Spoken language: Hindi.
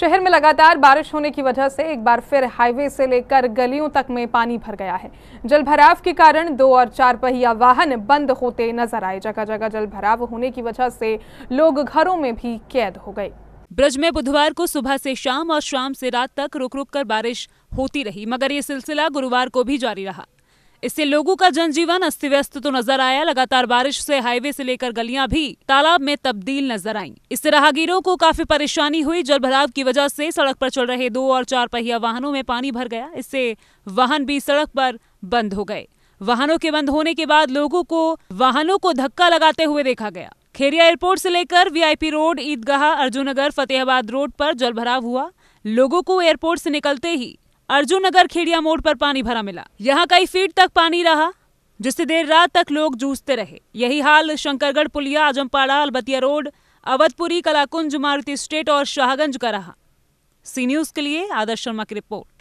शहर में लगातार बारिश होने की वजह से एक बार फिर हाईवे से लेकर गलियों तक में पानी भर गया है जलभराव के कारण दो और चार पहिया वाहन बंद होते नजर आए जगह जगह जलभराव होने की वजह से लोग घरों में भी कैद हो गए ब्रज में बुधवार को सुबह से शाम और शाम से रात तक रुक रुक कर बारिश होती रही मगर ये सिलसिला गुरुवार को भी जारी रहा इससे लोगों का जनजीवन अस्त व्यस्त तो नजर आया लगातार बारिश से हाईवे से लेकर गलियां भी तालाब में तब्दील नजर आई इससे राहगीरों को काफी परेशानी हुई जल भराव की वजह से सड़क पर चल रहे दो और चार पहिया वाहनों में पानी भर गया इससे वाहन भी सड़क पर बंद हो गए वाहनों के बंद होने के बाद लोगों को वाहनों को धक्का लगाते हुए देखा गया खेरिया एयरपोर्ट से लेकर VIP road Idgah Arjunnagar Fatehabad road पर जल हुआ लोगों को एयरपोर्ट से निकलते ही अर्जुन नगर खेड़िया मोड़ पर पानी भरा मिला यहाँ कई फीट तक पानी रहा जिससे देर रात तक लोग जूझते रहे यही हाल शंकरगढ़ पुलिया आजमपाड़ा अलबतिया रोड अवधपुरी कलाकुंज मारुति स्टेट और शाहगंज का रहा सी न्यूज के लिए आदर्श शर्मा की रिपोर्ट